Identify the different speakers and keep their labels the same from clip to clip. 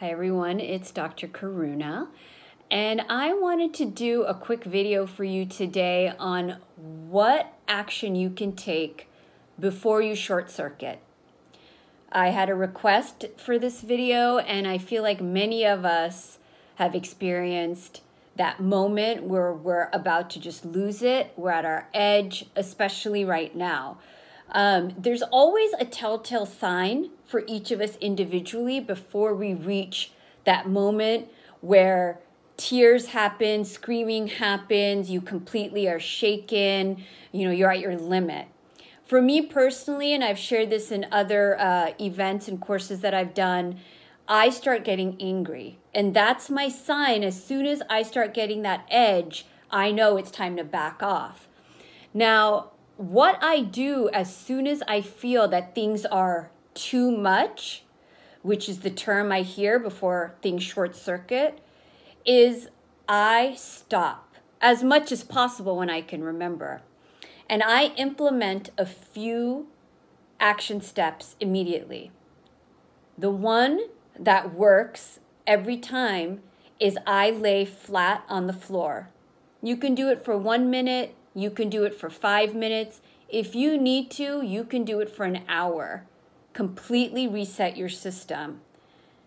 Speaker 1: Hi everyone, it's Dr. Karuna, and I wanted to do a quick video for you today on what action you can take before you short circuit. I had a request for this video, and I feel like many of us have experienced that moment where we're about to just lose it. We're at our edge, especially right now. Um, there's always a telltale sign for each of us individually before we reach that moment where tears happen, screaming happens, you completely are shaken, you know, you're at your limit. For me personally, and I've shared this in other uh, events and courses that I've done, I start getting angry. And that's my sign. As soon as I start getting that edge, I know it's time to back off. Now, what I do as soon as I feel that things are too much, which is the term I hear before things short circuit, is I stop as much as possible when I can remember. And I implement a few action steps immediately. The one that works every time is I lay flat on the floor. You can do it for one minute, you can do it for five minutes. If you need to, you can do it for an hour. Completely reset your system.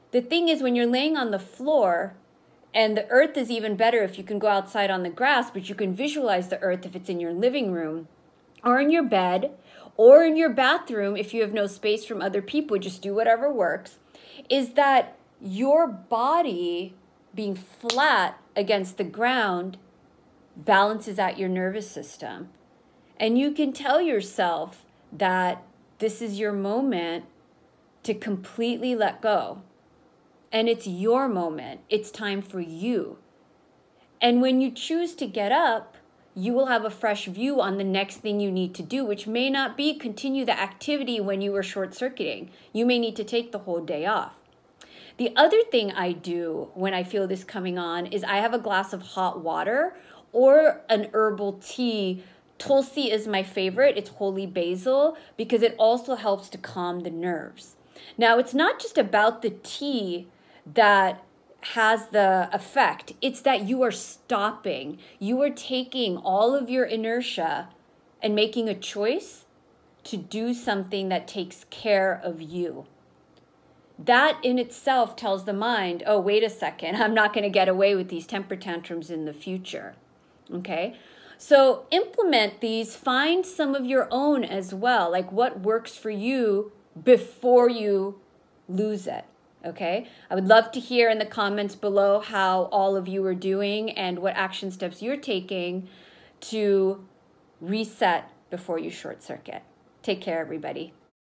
Speaker 1: The thing is, when you're laying on the floor, and the earth is even better if you can go outside on the grass, but you can visualize the earth if it's in your living room or in your bed or in your bathroom if you have no space from other people, just do whatever works. Is that your body being flat against the ground balances out your nervous system. And you can tell yourself that this is your moment to completely let go. And it's your moment, it's time for you. And when you choose to get up, you will have a fresh view on the next thing you need to do, which may not be continue the activity when you were short circuiting. You may need to take the whole day off. The other thing I do when I feel this coming on is I have a glass of hot water or an herbal tea. Tulsi is my favorite. It's holy basil because it also helps to calm the nerves. Now, it's not just about the tea that has the effect, it's that you are stopping, you are taking all of your inertia and making a choice to do something that takes care of you. That in itself tells the mind, oh, wait a second, I'm not going to get away with these temper tantrums in the future okay? So implement these, find some of your own as well, like what works for you before you lose it. Okay, I would love to hear in the comments below how all of you are doing and what action steps you're taking to reset before you short circuit. Take care, everybody.